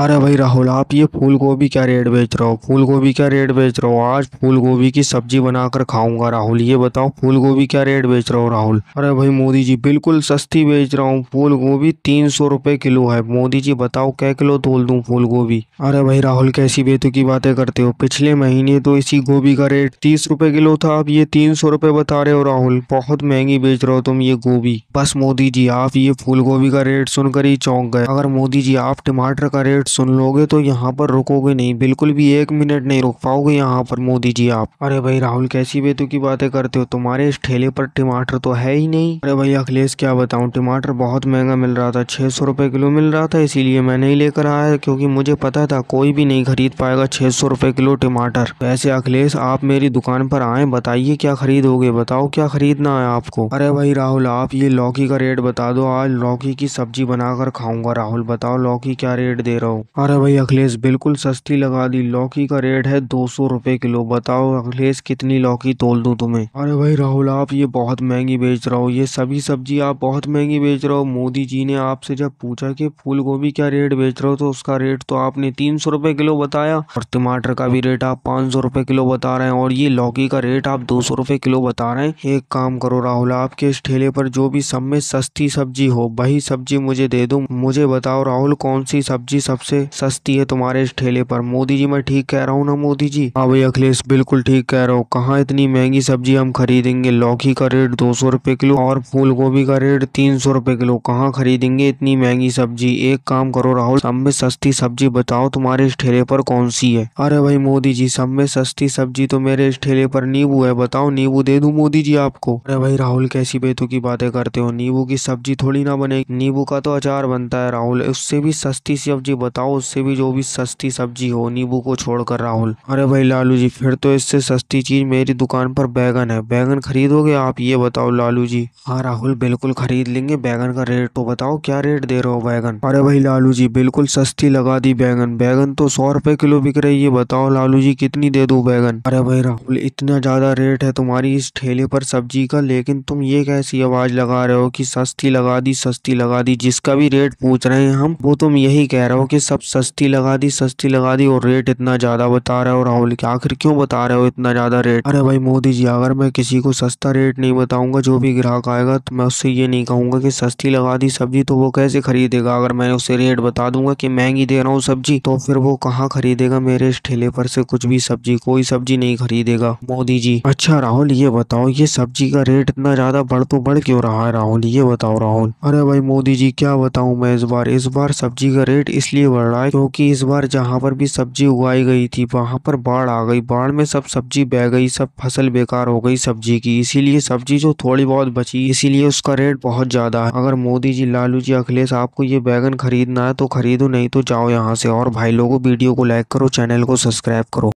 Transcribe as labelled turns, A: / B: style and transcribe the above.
A: अरे भाई राहुल आप ये फूल गोभी क्या रेट बेच रहे हो फूल गोभी क्या रेट बेच रहे हो आज फूल गोभी की सब्जी बनाकर खाऊंगा राहुल ये बताओ फूल गोभी क्या रेट बेच रहे हो राहुल अरे भाई मोदी जी बिल्कुल सस्ती बेच रहा हूँ फूल गोभी तीन सौ रुपए किलो है मोदी जी बताओ क्या किलो तोल दू फूल गोभी अरे भाई राहुल कैसी बेतुकी की बातें करते हो पिछले महीने तो इसी गोभी का रेट तीस रुपए किलो था अब ये तीन सौ रुपए बता रहे हो राहुल बहुत महंगी बेच रहे हो तुम ये गोभी बस मोदी जी आप ये फूल गोभी का रेट सुनकर ही चौंक गए अगर मोदी जी आप टमाटर का रेट सुन लोगे तो यहाँ पर रुकोगे नहीं बिल्कुल भी एक मिनट नहीं रुक पाओगे यहाँ पर मोदी जी आप अरे भाई राहुल कैसी बेतु की बातें करते हो तुम्हारे इस ठेले पर टमाटर तो है ही नहीं अरे भाई अखिलेश क्या बताऊँ टमाटर बहुत महंगा मिल रहा था छह सौ रुपये किलो मिल रहा था इसीलिए मैं नहीं लेकर आया क्योंकि मुझे पता था कोई भी नहीं खरीद पाएगा छह सौ रुपये किलो टमाटर वैसे अखिलेश आप मेरी दुकान पर आए बताइए क्या खरीदोगे बताओ क्या खरीदना है आपको अरे भाई राहुल आप ये लौकी का रेट बता दो आज लौकी की सब्जी बनाकर खाऊंगा राहुल बताओ लौकी क्या रेट दे रहा हो हूँ अरे भाई अखिलेश बिल्कुल सस्ती लगा दी लौकी का रेट है दो सौ रुपए किलो बताओ अखिलेश कितनी लौकी तोल दू तुम्हें अरे भाई राहुल आप ये बहुत महंगी बेच रहे हो ये सभी सब्जी आप बहुत महंगी बेच रहे हो मोदी जी ने आपसे जब पूछा की फूल गोभी क्या रेट बेच रहे हो तो उसका रेट तो आपने तीन सौ रुपए किलो बताया और टमाटर का भी रेट आप पाँच सौ रुपए किलो बता रहे हैं और ये लौकी का रेट आप दो सौ रुपए किलो बता रहे हैं एक काम करो राहुल आपके इस ठेले पर जो भी सब में सस्ती सब्जी हो वही सब्जी मुझे दे दो मुझे बताओ राहुल कौन सी सब्जी सब से सस्ती है तुम्हारे इस ठेले पर मोदी जी मैं ठीक कह रहा हूँ ना मोदी जी हाँ भाई अखिलेश बिल्कुल ठीक कह रहा हूँ कहाँ इतनी महंगी सब्जी हम खरीदेंगे लौकी का रेट दो सौ रूपए किलो और फूल गोभी का रेट तीन सौ रूपए किलो कहाँ खरीदेंगे इतनी महंगी सब्जी एक काम करो राहुल सब में सस्ती सब्जी बताओ तुम्हारे इस ठेले पर कौन सी है अरे भाई मोदी जी सब में सस्ती सब्जी तो मेरे इस ठेले पर नींबू है बताओ नींबू दे दू मोदी जी आपको अरे भाई राहुल कैसी बेतु की बातें करते हो नींबू की सब्जी थोड़ी ना बनेगी नींबू का तो अचार बनता है राहुल उससे भी सस्ती सब्जी बताओ उससे भी जो भी सस्ती सब्जी हो नींबू को छोड़कर राहुल अरे भाई लालू जी फिर तो इससे सस्ती चीज मेरी दुकान पर बैगन है बैगन खरीदोगे आप ये बताओ लालू जी हाँ राहुल बिल्कुल खरीद लेंगे बैगन का रेट तो बताओ क्या रेट दे रहे हो बैगन अरे भाई लालू जी बिल्कुल सस्ती लगा दी बैगन बैगन तो सौ रुपए किलो बिक रही है बताओ लालू जी कितनी दे दो बैगन अरे भाई राहुल इतना ज्यादा रेट है तुम्हारी इस ठेले पर सब्जी का लेकिन तुम ये कैसी आवाज लगा रहे हो कि सस्ती लगा दी सस्ती लगा दी जिसका भी रेट पूछ रहे हैं हम वो तुम यही कह रहे हो कि सब सस्ती लगा दी सस्ती लगा दी और रेट इतना ज़्यादा बता रहे हो राहुल के आखिर क्यों बता रहे हो इतना ज़्यादा रेट अरे भाई मोदी जी अगर मैं किसी को सस्ता रेट नहीं बताऊंगा जो भी ग्राहक आएगा तो मैं उससे ये नहीं कहूंगा कि सस्ती लगा दी सब्जी तो वो कैसे खरीदेगा अगर मैं उसे रेट बता दूंगा कि महंगी दे रहा हूँ सब्जी तो फिर वो कहाँ खरीदेगा मेरे इस ठेले पर से कुछ भी सब्जी कोई सब्जी नहीं खरीदेगा मोदी जी अच्छा राहुल ये बताओ ये सब्जी का रेट इतना ज़्यादा बढ़ तो बढ़ क्यों रहा है राहुल ये बताओ राहुल अरे भाई मोदी जी क्या बताऊ मैं इस बार इस बार सब्जी का रेट इसलिए बढ़ रहा है क्योंकि इस बार जहाँ पर भी सब्जी उगाई गई थी वहाँ पर बाढ़ आ गई बाढ़ में सब सब्जी बह गई सब फसल बेकार हो गई सब्जी की इसीलिए सब्जी जो थोड़ी बहुत बची इसीलिए उसका रेट बहुत ज्यादा है अगर मोदी जी लालू जी अखिलेश आपको ये बैगन खरीदना है तो खरीदो नहीं तो जाओ यहाँ से और भाई लोगों वीडियो को लाइक करो चैनल को सब्सक्राइब करो